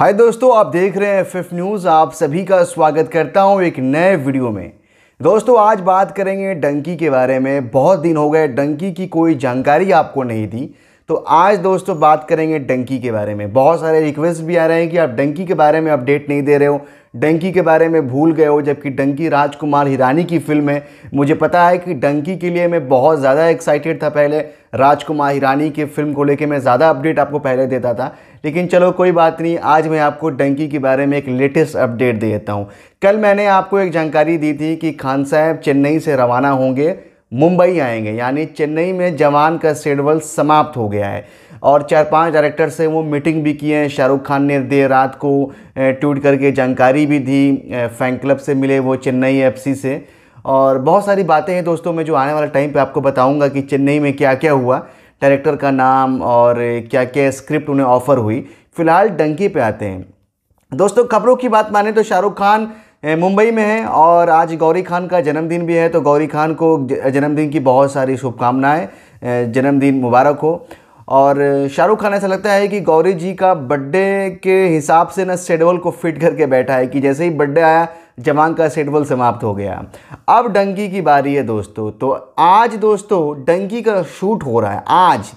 हाय दोस्तों आप देख रहे हैं फिफ न्यूज़ आप सभी का स्वागत करता हूं एक नए वीडियो में दोस्तों आज बात करेंगे डंकी के बारे में बहुत दिन हो गए डंकी की कोई जानकारी आपको नहीं दी तो आज दोस्तों बात करेंगे डंकी के बारे में बहुत सारे रिक्वेस्ट भी आ रहे हैं कि आप डंकी के बारे में अपडेट नहीं दे रहे हो डंकी के बारे में भूल गए हो जबकि डंकी राजकुमार हिरानी की फिल्म है मुझे पता है कि डंकी के लिए मैं बहुत ज़्यादा एक्साइटेड था पहले राजकुमार हिरानी के फिल्म को लेकर मैं ज़्यादा अपडेट आपको पहले देता था लेकिन चलो कोई बात नहीं आज मैं आपको डंकी के बारे में एक लेटेस्ट अपडेट दे देता हूँ कल मैंने आपको एक जानकारी दी थी कि खान साहब चेन्नई से रवाना होंगे मुंबई आएंगे यानी चेन्नई में जवान का शेडवल समाप्त हो गया है और चार पांच डायरेक्टर से वो मीटिंग भी किए हैं शाहरुख खान ने देर रात को ट्वीट करके जानकारी भी दी फैन क्लब से मिले वो चेन्नई एफसी से और बहुत सारी बातें हैं दोस्तों मैं जो आने वाले टाइम पे आपको बताऊंगा कि चेन्नई में क्या क्या हुआ डायरेक्टर का नाम और क्या क्या स्क्रिप्ट उन्हें ऑफ़र हुई फ़िलहाल डंकी पे आते हैं दोस्तों खबरों की बात माने तो शाहरुख खान मुंबई में है और आज गौरी खान का जन्मदिन भी है तो गौरी खान को जन्मदिन की बहुत सारी शुभकामनाएँ जन्मदिन मुबारक हो और शाहरुख खान ऐसा लगता है कि गौरी जी का बर्थडे के हिसाब से ना शेड्यूल को फिट करके बैठा है कि जैसे ही बर्थडे आया जवान का शेड्यूल समाप्त हो गया अब डंकी की बारी है दोस्तों तो आज दोस्तों डंकी का शूट हो रहा है आज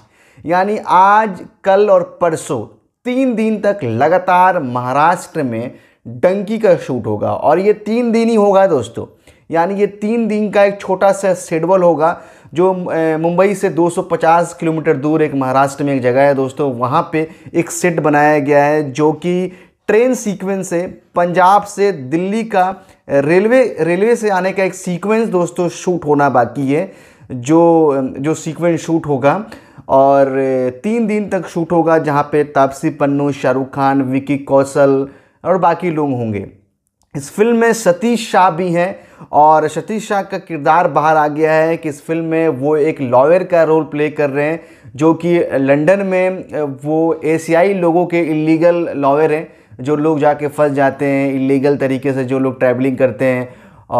यानी आज कल और परसों तीन दिन तक लगातार महाराष्ट्र में डंकी का शूट होगा और ये तीन दिन ही होगा दोस्तों यानी ये तीन दिन का एक छोटा सा शेडवल होगा जो मुंबई से 250 किलोमीटर दूर एक महाराष्ट्र में एक जगह है दोस्तों वहाँ पे एक सेट बनाया गया है जो कि ट्रेन सीक्वेंस है पंजाब से दिल्ली का रेलवे रेलवे से आने का एक सीक्वेंस दोस्तों शूट होना बाकी है जो जो सीक्वेंस शूट होगा और तीन दिन तक शूट होगा जहाँ पे तापसी पन्नू शाहरुख खान विकी कौशल और बाकी लोग होंगे इस फिल्म में सतीश शाह भी हैं और सतीश शाह का किरदार बाहर आ गया है कि इस फिल्म में वो एक लॉयर का रोल प्ले कर रहे हैं जो कि लंदन में वो एशियाई लोगों के इलीगल लॉयर हैं जो लोग जाके फंस जाते हैं इलीगल तरीके से जो लोग ट्रैवलिंग करते हैं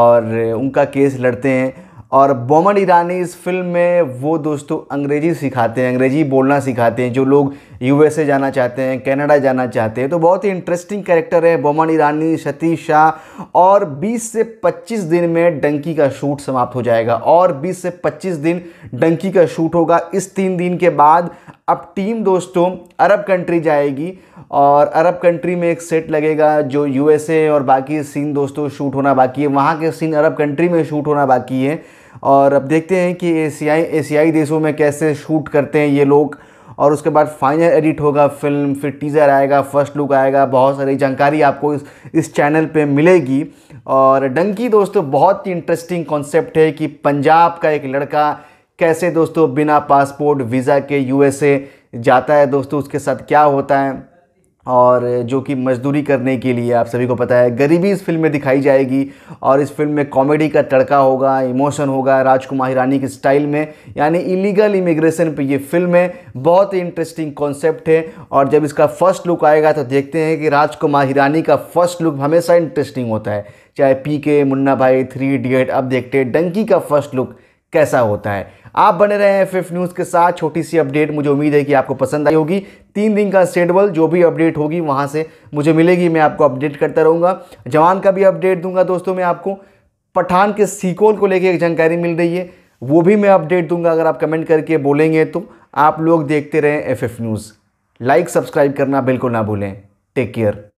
और उनका केस लड़ते हैं और बोमन ईरानी इस फिल्म में वो दोस्तों अंग्रेजी सिखाते हैं अंग्रेजी बोलना सिखाते हैं जो लोग यूएसए जाना चाहते हैं कनाडा जाना चाहते हैं तो बहुत ही इंटरेस्टिंग कैरेक्टर है बोमन ईरानी सतीश शाह और 20 से 25 दिन में डंकी का शूट समाप्त हो जाएगा और 20 से 25 दिन डंकी का शूट होगा इस तीन दिन के बाद अब टीम दोस्तों अरब कंट्री जाएगी और अरब कंट्री में एक सेट लगेगा जो यूएसए और बाकी सीन दोस्तों शूट होना बाकी है वहाँ के सीन अरब कंट्री में शूट होना बाकी है और अब देखते हैं कि एशियाई एशियाई देशों में कैसे शूट करते हैं ये लोग और उसके बाद फाइनल एडिट होगा फिल्म फिर टीज़र आएगा फर्स्ट लुक आएगा बहुत सारी जानकारी आपको इस इस चैनल पे मिलेगी और डंकी दोस्तों बहुत ही इंटरेस्टिंग कॉन्सेप्ट है कि पंजाब का एक लड़का कैसे दोस्तों बिना पासपोर्ट वीज़ा के यूएसए जाता है दोस्तों उसके साथ क्या होता है और जो कि मजदूरी करने के लिए आप सभी को पता है गरीबी इस फिल्म में दिखाई जाएगी और इस फिल्म में कॉमेडी का तड़का होगा इमोशन होगा राजकुमार हिरानी के स्टाइल में यानी इलीगल इमिग्रेशन पे ये फिल्म है बहुत ही इंटरेस्टिंग कॉन्सेप्ट है और जब इसका फर्स्ट लुक आएगा तो देखते हैं कि राजकुमार हिरानी का फर्स्ट लुक हमेशा इंटरेस्टिंग होता है चाहे पी के मुन्ना भाई थ्री इडियट अब देखते हैं डंकी का फर्स्ट लुक कैसा होता है आप बने रहे हैं फिफ्थ न्यूज़ के साथ छोटी सी अपडेट मुझे उम्मीद है कि आपको पसंद आई होगी तीन दिन का स्टेटबल जो भी अपडेट होगी वहाँ से मुझे मिलेगी मैं आपको अपडेट करता रहूँगा जवान का भी अपडेट दूंगा दोस्तों मैं आपको पठान के सीकोल को लेकर एक जानकारी मिल रही है वो भी मैं अपडेट दूंगा अगर आप कमेंट करके बोलेंगे तो आप लोग देखते रहें एफ न्यूज़ लाइक सब्सक्राइब करना बिल्कुल ना भूलें टेक केयर